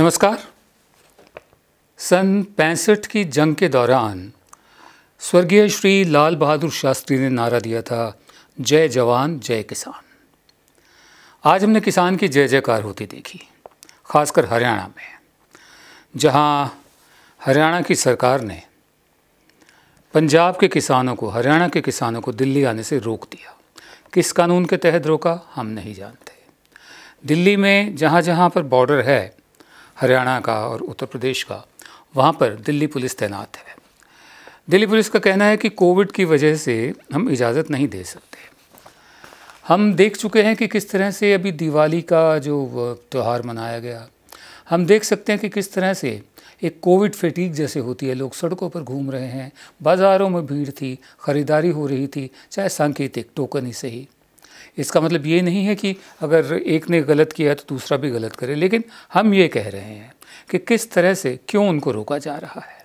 नमस्कार सन पैंसठ की जंग के दौरान स्वर्गीय श्री लाल बहादुर शास्त्री ने नारा दिया था जय जवान जय किसान आज हमने किसान की जय जयकार होती देखी खासकर हरियाणा में जहां हरियाणा की सरकार ने पंजाब के किसानों को हरियाणा के किसानों को दिल्ली आने से रोक दिया किस कानून के तहत रोका हम नहीं जानते दिल्ली में जहाँ जहाँ पर बॉर्डर है हरियाणा का और उत्तर प्रदेश का वहाँ पर दिल्ली पुलिस तैनात है दिल्ली पुलिस का कहना है कि कोविड की वजह से हम इजाज़त नहीं दे सकते हम देख चुके हैं कि किस तरह से अभी दिवाली का जो त्यौहार मनाया गया हम देख सकते हैं कि किस तरह से एक कोविड फेटीक जैसे होती है लोग सड़कों पर घूम रहे हैं बाज़ारों में भीड़ थी ख़रीदारी हो रही थी चाहे सांकेतिक टोकन ही सही इसका मतलब ये नहीं है कि अगर एक ने गलत किया तो दूसरा भी गलत करे लेकिन हम ये कह रहे हैं कि किस तरह से क्यों उनको रोका जा रहा है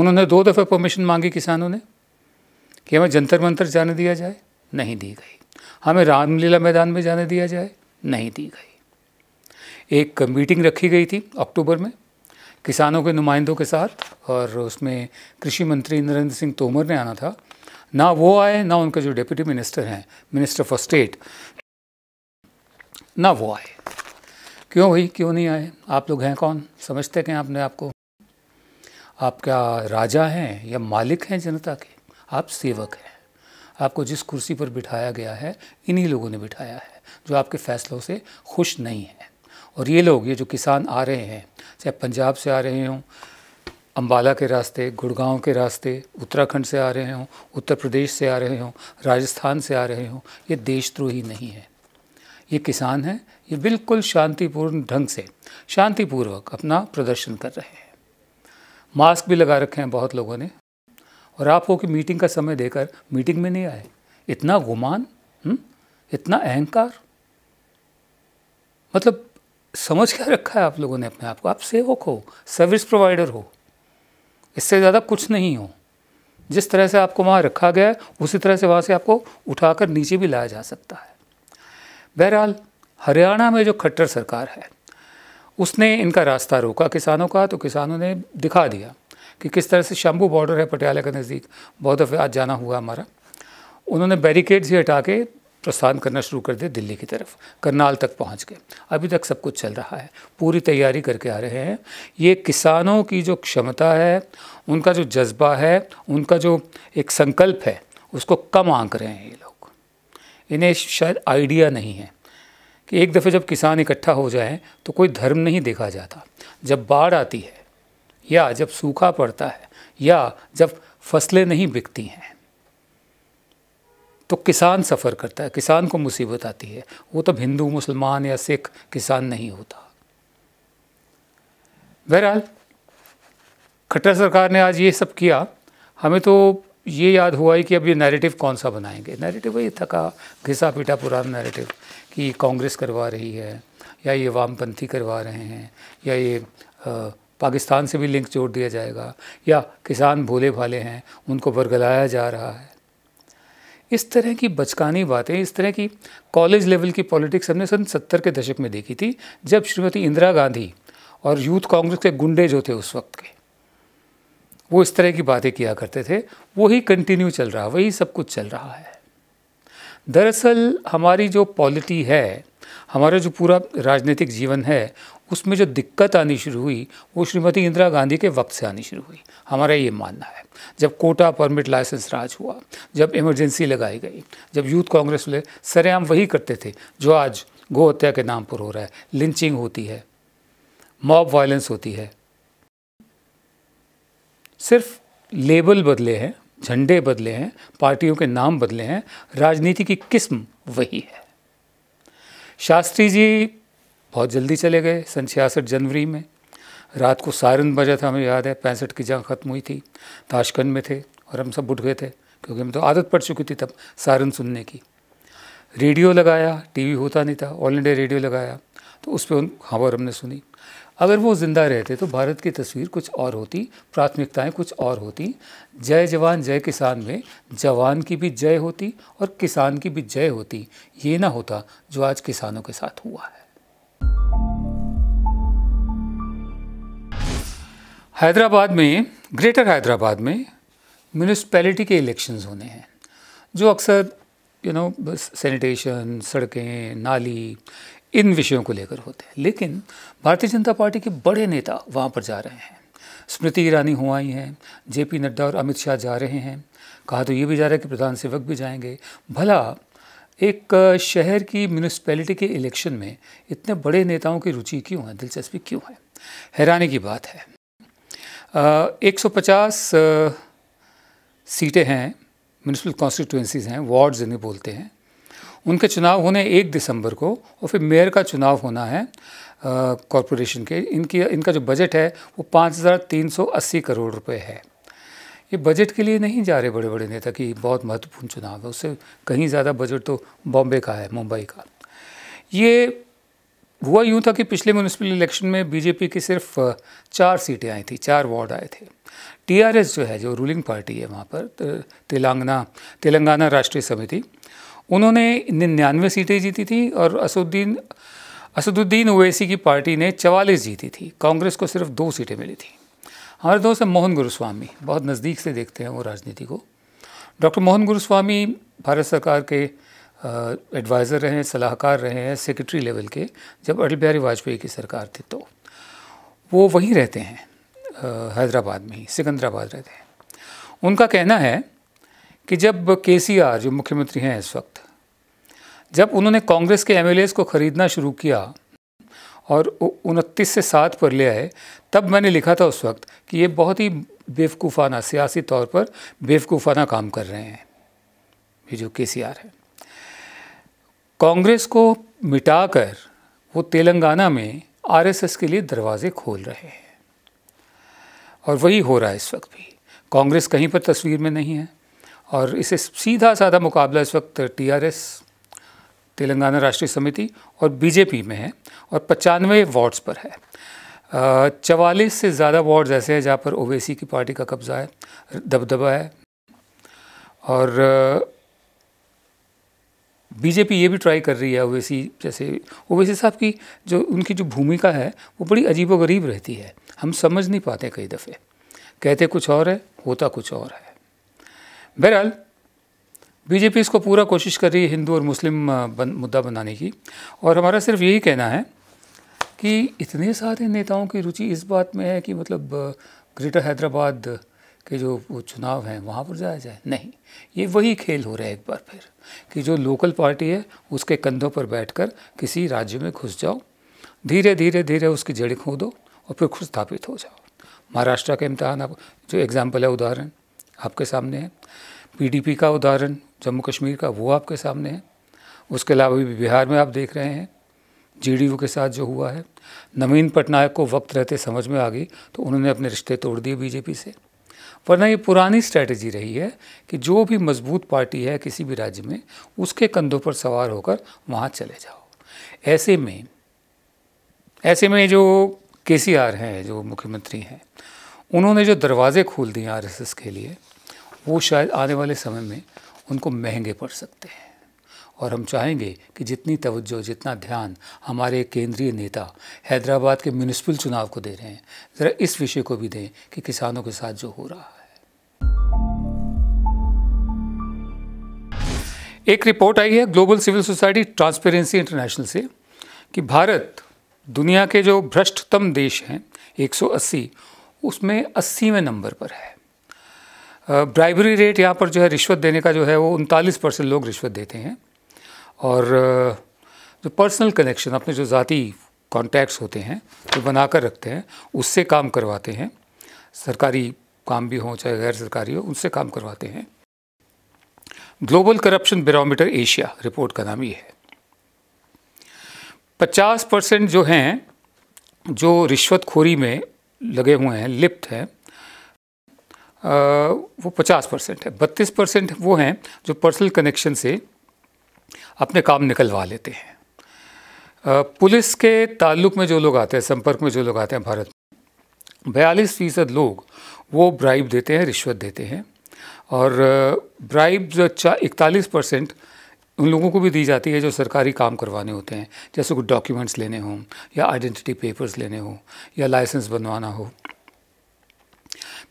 उन्होंने दो दफ़े परमिशन मांगी किसानों ने कि हमें जंतर मंतर जाने दिया जाए नहीं दी गई हमें रामलीला मैदान में जाने दिया जाए नहीं दी गई एक मीटिंग रखी गई थी अक्टूबर में किसानों के नुमाइंदों के साथ और उसमें कृषि मंत्री नरेंद्र सिंह तोमर ने आना था ना वो आए ना उनके जो डिप्टी मिनिस्टर हैं मिनिस्टर फॉर स्टेट ना वो आए क्यों भाई क्यों नहीं आए आप लोग हैं कौन समझते हैं आपने आपको आप क्या राजा हैं या मालिक हैं जनता के आप सेवक हैं आपको जिस कुर्सी पर बिठाया गया है इन्हीं लोगों ने बिठाया है जो आपके फैसलों से खुश नहीं है और ये लोग ये जो किसान आ रहे हैं चाहे पंजाब से आ रहे हों अम्बाला के रास्ते गुड़गांव के रास्ते उत्तराखंड से आ रहे हों उत्तर प्रदेश से आ रहे हों राजस्थान से आ रहे हों ये देशद्रोही नहीं है ये किसान हैं ये बिल्कुल शांतिपूर्ण ढंग से शांतिपूर्वक अपना प्रदर्शन कर रहे हैं मास्क भी लगा रखे हैं बहुत लोगों ने और आप हो कि मीटिंग का समय देकर मीटिंग में नहीं आए इतना गुमान हुँ? हम्म? इतना अहंकार मतलब समझ क्या रखा है आप लोगों ने अपने आप को आप सेवक हो सर्विस प्रोवाइडर हो इससे ज़्यादा कुछ नहीं हो जिस तरह से आपको वहाँ रखा गया है उसी तरह से वहाँ से आपको उठाकर नीचे भी लाया जा सकता है बहरहाल हरियाणा में जो खट्टर सरकार है उसने इनका रास्ता रोका किसानों का तो किसानों ने दिखा दिया कि किस तरह से शंभू बॉर्डर है पटियाला के नज़दीक बहुत दफ़े आज जाना हुआ हमारा उन्होंने बैरिकेड्स ही हटा के प्रस्थान करना शुरू कर दिया दिल्ली की तरफ करनाल तक पहुंच गए अभी तक सब कुछ चल रहा है पूरी तैयारी करके आ रहे हैं ये किसानों की जो क्षमता है उनका जो जज्बा है उनका जो एक संकल्प है उसको कम आंक रहे हैं ये लोग इन्हें शायद आइडिया नहीं है कि एक दफ़े जब किसान इकट्ठा हो जाए तो कोई धर्म नहीं देखा जाता जब बाढ़ आती है या जब सूखा पड़ता है या जब फसलें नहीं बिकती हैं तो किसान सफ़र करता है किसान को मुसीबत आती है वो तब हिंदू मुसलमान या सिख किसान नहीं होता बहरहाल खट्टर सरकार ने आज ये सब किया हमें तो ये याद हुआ है कि अब ये नैरेटिव कौन सा बनाएंगे नैरेटिव वही थका घिसा पीटा पुराना नैरेटिव कि कांग्रेस करवा रही है या ये वामपंथी करवा रहे हैं या ये आ, पाकिस्तान से भी लिंक जोड़ दिया जाएगा या किसान भोले भाले हैं उनको बरगलाया जा रहा है इस तरह की बचकानी बातें इस तरह की कॉलेज लेवल की पॉलिटिक्स हमने सन सत्तर के दशक में देखी थी जब श्रीमती इंदिरा गांधी और यूथ कांग्रेस के गुंडे जो थे उस वक्त के वो इस तरह की बातें किया करते थे वही कंटिन्यू चल रहा वही सब कुछ चल रहा है दरअसल हमारी जो पॉलिटी है हमारा जो पूरा राजनीतिक जीवन है उसमें जो दिक्कत आनी शुरू हुई वो श्रीमती इंदिरा गांधी के वक्त से आनी शुरू हुई हमारा ये मानना है जब कोटा परमिट लाइसेंस राज हुआ जब इमरजेंसी लगाई गई जब यूथ कांग्रेस वाले सरेआम वही करते थे जो आज गो हत्या के नाम पर हो रहा है लिंचिंग होती है मॉब वायलेंस होती है सिर्फ लेबल बदले हैं झंडे बदले हैं पार्टियों के नाम बदले हैं राजनीति की किस्म वही है शास्त्री जी बहुत जल्दी चले गए सन छियासठ जनवरी में रात को सारन बजा था हमें याद है पैंसठ की जंग ख़त्म हुई थी ताशकंद में थे और हम सब उठ गए थे क्योंकि हम तो आदत पड़ चुकी थी तब सारन सुनने की रेडियो लगाया टीवी होता नहीं था ऑल इंडिया रेडियो लगाया तो उस पर उन खबर हमने सुनी अगर वो ज़िंदा रहते तो भारत की तस्वीर कुछ और होती प्राथमिकताएं कुछ और होती जय जवान जय किसान में जवान की भी जय होती और किसान की भी जय होती ये ना होता जो आज किसानों के साथ हुआ है हैदराबाद में ग्रेटर हैदराबाद में म्यूनिसपैलिटी के इलेक्शंस होने हैं जो अक्सर यू नो सैनिटेशन सड़कें नाली इन विषयों को लेकर होते हैं लेकिन भारतीय जनता पार्टी के बड़े नेता वहाँ पर जा रहे हैं स्मृति ईरानी हो आई हैं पी नड्डा और अमित शाह जा रहे हैं कहा तो ये भी जा रहा है कि प्रधान सेवक भी जाएंगे भला एक शहर की म्यूनिसपैलिटी के इलेक्शन में इतने बड़े नेताओं की रुचि क्यों है दिलचस्पी क्यों है हैरानी की बात है एक सौ पचास सीटें हैं म्यूनसिपल कॉन्स्टिट्यूंसीज़ हैं वार्ड्स इन्हें बोलते हैं उनके चुनाव होने एक दिसंबर को और फिर मेयर का चुनाव होना है कॉरपोरेशन के इनकी इनका जो बजट है वो पाँच हज़ार तीन सौ अस्सी करोड़ रुपए है ये बजट के लिए नहीं जा रहे बड़े बड़े नेता कि बहुत महत्वपूर्ण चुनाव है उससे कहीं ज़्यादा बजट तो बॉम्बे का है मुंबई का ये हुआ यूँ था कि पिछले म्यूनसिपल इलेक्शन में बीजेपी की सिर्फ चार सीटें आई थी चार वार्ड आए थे टीआरएस जो है जो रूलिंग पार्टी है वहाँ पर तेलंगाना तेलंगाना राष्ट्रीय समिति उन्होंने निन्यानवे सीटें जीती थी और असुद्दीन असदुद्दीन ओवैसी की पार्टी ने चवालीस जीती थी कांग्रेस को सिर्फ दो सीटें मिली थी हमारे दोस्त हैं मोहन गुरुस्वामी बहुत नज़दीक से देखते हैं वो राजनीति को डॉक्टर मोहन गुरुस्वामी भारत सरकार के एडवाइज़र रहे हैं सलाहकार रहे हैं सेक्रेटरी लेवल के जब अटल बिहारी वाजपेयी की सरकार थी तो वो वहीं रहते हैं हैदराबाद में ही सिकंदराबाद रहते हैं उनका कहना है कि जब के जो मुख्यमंत्री हैं इस वक्त जब उन्होंने कांग्रेस के एम को ख़रीदना शुरू किया और उनतीस से सात पर ले आए तब मैंने लिखा था उस वक्त कि ये बहुत ही बेवकूफ़ाना सियासी तौर पर बेवकूफ़ाना काम कर रहे हैं ये जो के है कांग्रेस को मिटाकर वो तेलंगाना में आरएसएस के लिए दरवाजे खोल रहे हैं और वही हो रहा है इस वक्त भी कांग्रेस कहीं पर तस्वीर में नहीं है और इसे सीधा साधा मुकाबला इस वक्त टीआरएस तेलंगाना राष्ट्रीय समिति और बीजेपी में है और पचानवे वार्ड्स पर है चवालीस से ज़्यादा वार्ड्स ऐसे हैं जहाँ पर ओवैसी की पार्टी का कब्ज़ा है दबदबा है और बीजेपी ये भी ट्राई कर रही है ओवैसी जैसे ओवैसी साहब की जो उनकी जो भूमिका है वो बड़ी अजीबोगरीब रहती है हम समझ नहीं पाते कई दफ़े कहते कुछ और है होता कुछ और है बहरहाल बीजेपी इसको पूरा कोशिश कर रही है हिंदू और मुस्लिम बन, मुद्दा बनाने की और हमारा सिर्फ यही कहना है कि इतने सारे नेताओं की रुचि इस बात में है कि मतलब ग्रेटर हैदराबाद के जो चुनाव हैं वहाँ पर जाया जाए नहीं ये वही खेल हो रहा है एक बार फिर कि जो लोकल पार्टी है उसके कंधों पर बैठकर किसी राज्य में घुस जाओ धीरे धीरे धीरे उसकी जड़ें खोदो और फिर खुद स्थापित हो जाओ महाराष्ट्र का इम्तहान आप जो एग्ज़ाम्पल है उदाहरण आपके सामने है पीडीपी का उदाहरण जम्मू कश्मीर का वो आपके सामने है उसके अलावा भी बिहार में आप देख रहे हैं जीडीयू के साथ जो हुआ है नवीन पटनायक को वक्त रहते समझ में आ गई तो उन्होंने अपने रिश्ते तोड़ दिए बीजेपी से वरना ये पुरानी स्ट्रैटेजी रही है कि जो भी मजबूत पार्टी है किसी भी राज्य में उसके कंधों पर सवार होकर वहाँ चले जाओ ऐसे में ऐसे में जो के हैं जो मुख्यमंत्री हैं उन्होंने जो दरवाज़े खोल दिए आर के लिए वो शायद आने वाले समय में उनको महंगे पड़ सकते हैं और हम चाहेंगे कि जितनी तवज्जो जितना ध्यान हमारे केंद्रीय नेता हैदराबाद के म्यूनिसिपल चुनाव को दे रहे हैं ज़रा इस विषय को भी दें कि किसानों के साथ जो हो रहा है एक रिपोर्ट आई है global civil society transparency international से कि भारत दुनिया के जो भ्रष्टतम देश हैं 180 उसमें अस्सीवें नंबर पर है ब्राइबरी रेट यहाँ पर जो है रिश्वत देने का जो है वो उनतालीस परसेंट लोग रिश्वत देते हैं और जो पर्सनल कनेक्शन अपने जो ज़ाती कॉन्टैक्ट्स होते हैं जो बनाकर रखते हैं उससे काम करवाते हैं सरकारी काम भी हो चाहे गैर सरकारी हो उनसे काम करवाते हैं global corruption barometer Asia report का नाम ये है पचास परसेंट जो हैं जो रिश्वतखोरी में लगे हुए हैं लिप्त हैं वो पचास परसेंट है बत्तीस परसेंट वो हैं जो पर्सनल कनेक्शन से अपने काम निकलवा लेते हैं पुलिस के ताल्लुक में जो लोग आते हैं संपर्क में जो लोग आते हैं भारत में बयालीस फीसद लोग वो ब्राइब देते हैं रिश्वत देते हैं और ब्राइब जो इकतालीस परसेंट उन लोगों को भी दी जाती है जो सरकारी काम करवाने होते हैं जैसे कुछ डॉक्यूमेंट्स लेने हों या आइडेंटिटी पेपर्स लेने हों या लाइसेंस बनवाना हो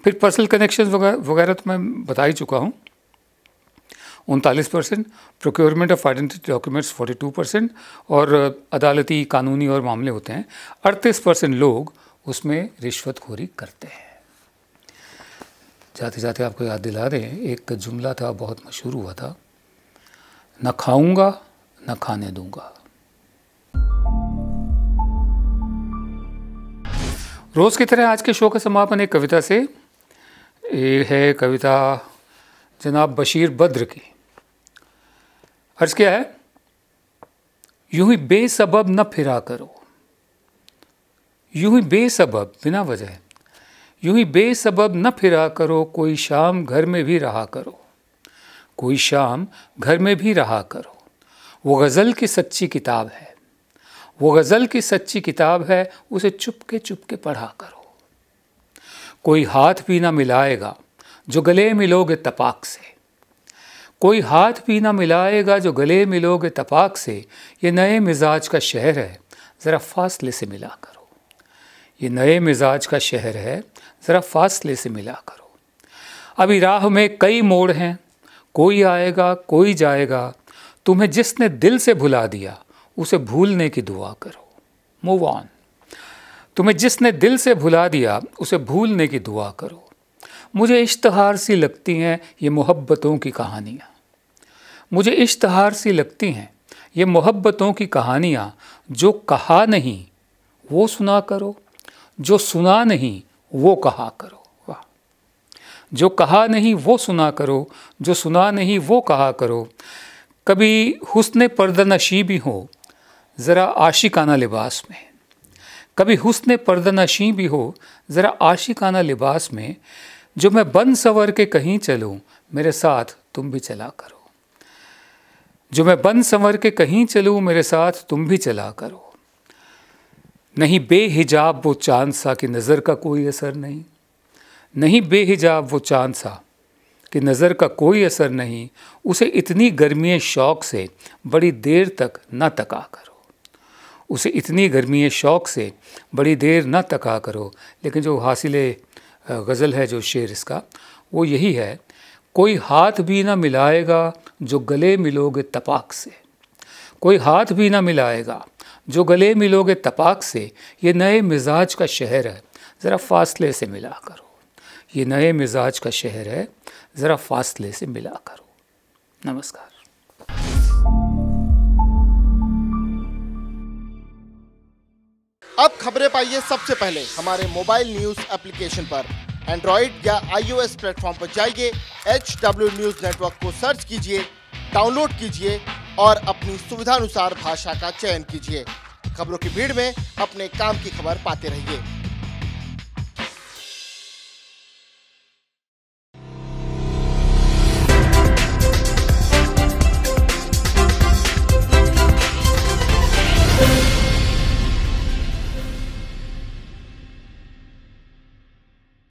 फिर पर्सनल कनेक्शन वगैरह तो मैं बता ही चुका हूँ उनतालीस percent procurement of identity documents forty two percent और अदालती कानूनी और मामले होते हैं अड़तीस परसेंट लोग उसमें रिश्वतखोरी करते हैं जाते जाते आपको याद दिला दें एक जुमला था बहुत मशहूर हुआ था न खाऊंगा न खाने दूंगा रोज़ की तरह आज के शो का समापन एक कविता से ये है कविता जनाब बशीर बद्र की अर्ज क्या है यूं ही बेसबब न फिरा करो यूं ही बेसबब बिना वजह यूं ही बेसबब न फिरा करो कोई शाम घर में भी रहा करो कोई शाम घर में भी रहा करो वो गज़ल की सच्ची किताब है वो गज़ल की सच्ची किताब है उसे चुपके चुपके पढ़ा करो कोई हाथ भी ना मिलाएगा जो गले मिलोगे तपाक से कोई हाथ भी ना मिलाएगा जो गले मिलोगे तपाक से ये नए मिजाज का शहर है ज़रा फासले से मिला करो ये नए मिजाज का शहर है ज़रा फासले से मिला करो अभी राह में कई मोड़ हैं कोई आएगा कोई जाएगा तुम्हें जिसने दिल से भुला दिया उसे भूलने की दुआ करो मूव ऑन तुम्हें जिसने दिल से भुला दिया उसे भूलने की दुआ करो मुझे इश्तहार सी लगती हैं ये मोहब्बतों की कहानियाँ मुझे इश्तहार सी लगती हैं ये मोहब्बतों की कहानियाँ जो कहा नहीं वो सुना करो जो सुना नहीं वो कहा करो जो कहा नहीं वो सुना करो जो सुना नहीं वो कहा करो कभी हुस्न नशी भी हो ज़रा आशिकाना लिबास में कभी हुस्न नशी भी हो ज़रा आशिकाना लिबास में जो मैं बन सवर के कहीं चलूँ मेरे साथ तुम भी चला करो जो मैं बन संवर के कहीं चलूँ मेरे साथ तुम भी चला करो नहीं बेहिजाब वो चांद सा की नज़र का कोई असर नहीं नहीं बेहिजाब वो चांद सा कि नज़र का कोई असर नहीं उसे इतनी गर्मी शौक से बड़ी देर तक न तका करो उसे इतनी गर्मी शौक से बड़ी देर न तका करो लेकिन जो हासिल गज़ल है जो शेर इसका वो यही है कोई हाथ भी ना मिलाएगा जो गले मिलोगे तपाक से कोई हाथ भी ना मिलाएगा जो गले मिलोगे तपाक से ये नए मिजाज का शहर है ज़रा फासले से मिला करो ये नए मिजाज का शहर है ज़रा फासले से मिला करो नमस्कार अब खबरें पाइए सबसे पहले हमारे मोबाइल न्यूज एप्लीकेशन पर एंड्रॉइड या आईओएस प्लेटफॉर्म पर जाइए एच डब्ल्यू न्यूज नेटवर्क को सर्च कीजिए डाउनलोड कीजिए और अपनी सुविधानुसार भाषा का चयन कीजिए खबरों की भीड़ में अपने काम की खबर पाते रहिए